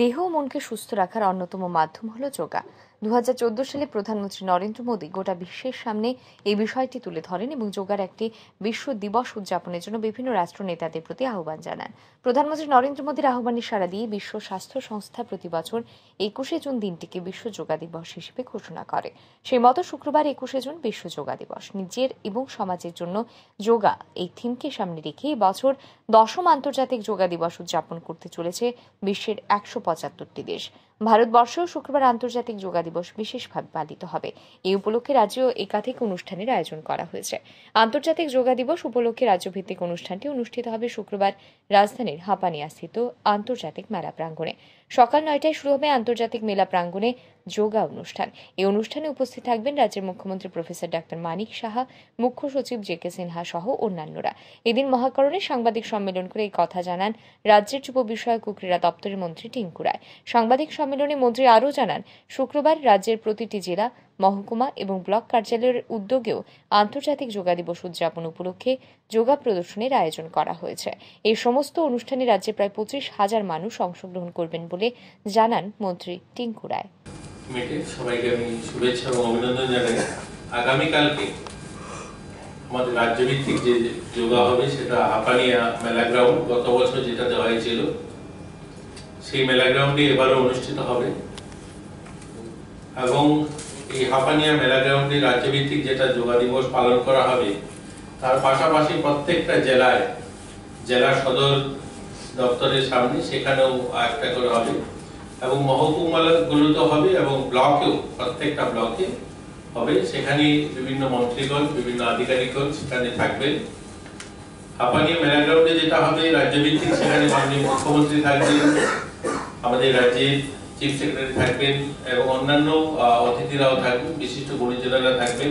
দেহ ও মনকে সুস্থ রাখার অন্যতম মাধ্যম হলো যোগা দু সালে প্রধানমন্ত্রী নরেন্দ্র মোদী গোটা বিশ্বের সামনে এই বিষয়টি তুলে ধরেন এবং যোগার একটি বিশ্ব দিবস উদযাপনের জন্য বিভিন্ন রাষ্ট্র নেতাদের প্রতি আহ্বান জানান প্রধানমন্ত্রী নরেন্দ্র মোদীর আহ্বানে সাড়া দিয়ে বিশ্ব স্বাস্থ্য সংস্থা প্রতি বছর একুশে জুন দিনটিকে বিশ্ব যোগা দিবস হিসেবে ঘোষণা করে সেই মতো শুক্রবার একুশে জুন বিশ্ব যোগা দিবস নিজের এবং সমাজের জন্য যোগা এই থিমকে সামনে রেখে বছর দশম আন্তর্জাতিক যোগা দিবস উদযাপন করতে চলেছে বিশ্বের একশো পঁচাত্তরটি দেশ ভারতবর্ষেও শুক্রবার আন্তর্জাতিক যোগা দিবস বিশেষভাবে পালিত হবে এই উপলক্ষে রাজ্যেও একাধিক অনুষ্ঠানের আয়োজন করা হয়েছে আন্তর্জাতিক যোগা দিবস উপলক্ষে রাজ্যভিত্তিক অনুষ্ঠানটি অনুষ্ঠিত হবে শুক্রবার রাজধানীর হাপানিয়াস্থিত আন্তর্জাতিক মেলা প্রাঙ্গণে সকাল নয়টায় শুরু হবে আন্তর্জাতিক মেলা প্রাঙ্গণে যোগা অনুষ্ঠান এই অনুষ্ঠানে উপস্থিত থাকবেন রাজ্যের মুখ্যমন্ত্রী প্রফেসর ডাক্তার মানিক সাহা মুখ্য সচিব জে কে সিনহা সহ অন্যান্যরা এদিন মহাকরণে সাংবাদিক সম্মেলন করে এই কথা জানান রাজ্যের যুব বিষয়ক ও ক্রীড়া দপ্তরের মন্ত্রী টিঙ্কু রায় সাংবাদিক সম্মেলনে মন্ত্রী আরও জানান শুক্রবার রাজ্যের প্রতিটি জেলা মহকুমা এবং ব্লক কার্যালয়ের উদ্যোগেও আন্তর্জাতিক যোগা দিবস উদযাপন উপলক্ষে যোগা প্রদর্শনের আয়োজন করা হয়েছে এই সমস্ত অনুষ্ঠানে রাজ্যে প্রায় পঁচিশ হাজার মানুষ অংশগ্রহণ করবেন বলে জানান মন্ত্রী টিঙ্কু রায় সবাইকে আমি শুভেচ্ছা এবং অভিনন্দন জানাই আগামীকালকে আমাদের রাজ্যভিত্তিক যে যোগা হবে সেটা হাপানিয়া মেলা গ্রাউন্ড গত বছর যেটাতে হয়েছিল সেই মেলাগ্রাউন্ডে এবারও অনুষ্ঠিত হবে এবং এই হাফানিয়া মেলাগ্রাউন্ডে রাজ্যভিত্তিক যেটা যোগা দিবস পালন করা হবে তার পাশাপাশি প্রত্যেকটা জেলায় জেলা সদর দপ্তরের সামনে সেখানেও একটা করে হবে এবং মহকুমাগুলোতে হবে এবং ব্লকেও প্রত্যেকটা ব্লকে হবে সেখানে বিভিন্ন মন্ত্রীগণ বিভিন্ন আধিকারিকগণ সেখানে থাকবেন হাঁপানিয়া মেলাগ্রাউন্ডে যেটা হবে রাজ্যভিত্তিক সেখানে মাননীয় মুখ্যমন্ত্রী থাকবেন আমাদের রাজ্যে চিফ সেক্রেটারি থাকবেন এবং অন্যান্য অতিথিরাও থাকবেন বিশিষ্ট গুণীজনেরা থাকবেন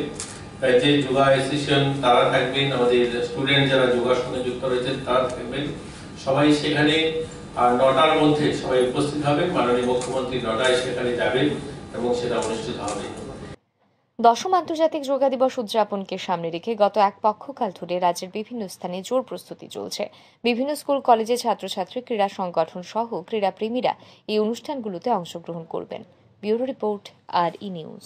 রাজ্যের যোগা অ্যাসোসিয়েশন তারা থাকবেন আমাদের স্টুডেন্ট যারা যোগার সঙ্গে যুক্ত রয়েছেন তারা থাকবেন সবাই সেখানে নটার মধ্যে সবাই উপস্থিত হবেন মাননীয় মুখ্যমন্ত্রী নটায় সেখানে যাবেন এবং সেটা অনুষ্ঠিত হবে দশম আন্তর্জাতিক যোগা দিবস উদযাপনকে সামনে রেখে গত এক পক্ষকাল ধরে রাজ্যের বিভিন্ন স্থানে জোর প্রস্তুতি চলছে বিভিন্ন স্কুল কলেজে ছাত্রছাত্রী ক্রীড়া সংগঠন সহ ক্রীড়াপ্রেমীরা এই অনুষ্ঠানগুলোতে অংশগ্রহণ করবেন ব্যুরো রিপোর্ট আর ই নিউজ